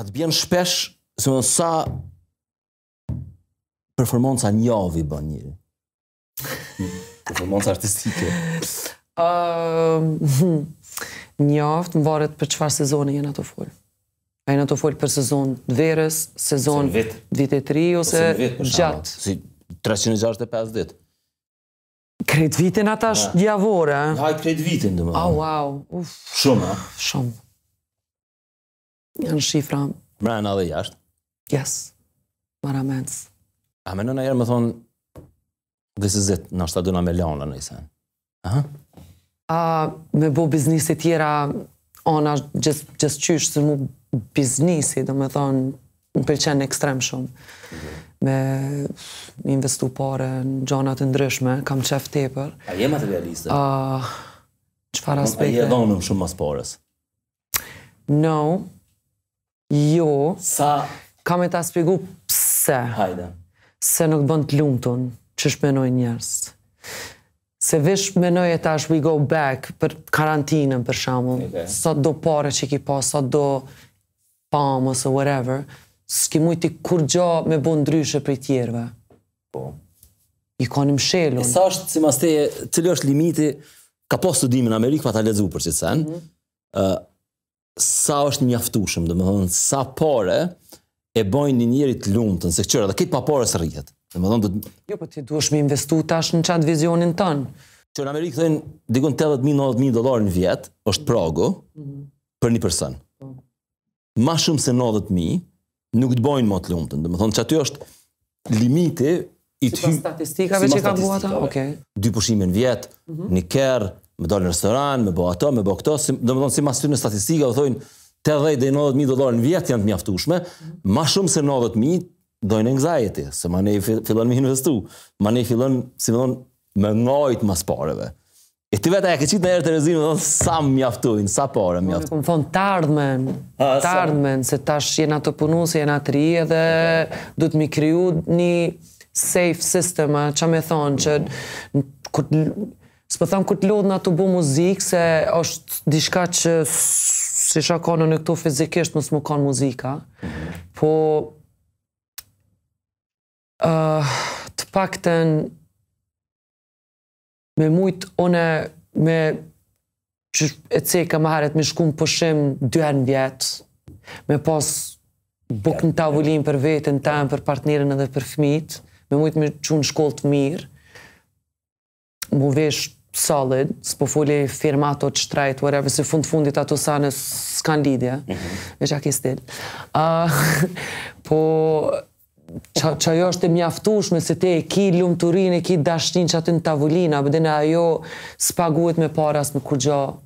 atë bjen shpesh, se më sa performonca një avi bën një. performonca artistike. Uh, një avë të më varet për qëfar sezoni jena të folë. A jena të folë për sezon të verës, sezon të vit. vitet tri, ose, gjatë. Si 365 ditë. Kretë vitin ata është djavore. Ja, kretë vitin, dhe Oh, ah, wow. Shumë, a? Shumë janë shifra... Mrena dhe jashtë? Yes, mara mens. A me në në jërë më thonë, this is it, në ashtë të duna me leona në isen. Aha? A me bu biznisit tjera, ona gjithë gjith qysh së mu biznisit, dhe me thonë, më përqenë ekstrem shumë. Me investu pare në gjonat ndryshme, kam qef tepër. A je materialiste? A, që aspekte? A je dhonëm shumë mas pares? No, Jo. Sa? Kam e ta spjegu pse. Hajde. Se nuk bënd të lumëtun që shmenoj njërës. Se vish menoj e tash we go back për karantinën për shamu. Okay. Sot do pare që ki pa, sot do pamë o whatever. Ski mujti kur gjo me bu ndryshe për i tjerve. Po. I ka një mshelun. E sa është, si ma steje, cilë është limiti, ka po studimin Amerikë pa ta lezu për që të sen, mm -hmm sa është mjaftushëm, dhe më thonë, sa pare e bojnë një të lumëtën, se këqëra, dhe këtë pa pare së rrjetë. Dhe më thonë, dhe... Jo, po ti duesh me investu tash në qatë vizionin tënë. Që në Amerikë, thënë, dikon 80.000-90.000 dolarë në vjetë, është progu, mm -hmm. për një person. Po. Ma shumë se 90.000, nuk të bojnë më të lumëtën. Dhe më thonë, që aty është limiti i të Si pas statistikave si që ka buata? Okay. Dy pushime në vjetë, mm -hmm. një kerë, më dalë në restoran, më bë ato, më bë këto, si, do më thonë si masë në statistika, u thojnë 80 dhe 90 mijë dollar në vjetë janë të mjaftushme, ma shumë se 90 mijë, dojnë anxiety, se ma ne fillon me investu, ma ne fillon, si më thonë, me ngajt mas pareve. E ti vetë e ke qitë në erë të rezinë, dhe sa më sa pare më mjaftojnë. Më thonë, të ardhmen, të ardhmen, se tash jena të punu, se jena të rije dhe du të mi kryu një safe system, që me thonë, që s'po thëmë kur t'lodhë na të bu muzikë, se është dishka që si shakonë në këtu fizikisht më s'mu muzika, mhm. po uh, të pakten me mujtë one me që e cekë më haret me shkumë pëshim dyhen vjetë, me pas buk në tavullim për vetën, tem, për partnerin edhe për fmitë, me mujtë me që në shkollë të mirë, mu veshë solid, s'po foli firma ato të shtrajt, whatever, se fund-fundit ato sa në s'kan lidhja, mm -hmm. stil. Uh, po, që ajo është e mjaftushme, se te e ki lumë të rinë, e ki dashtin që aty në tavullina, bëdhe në ajo s'paguhet me paras në kur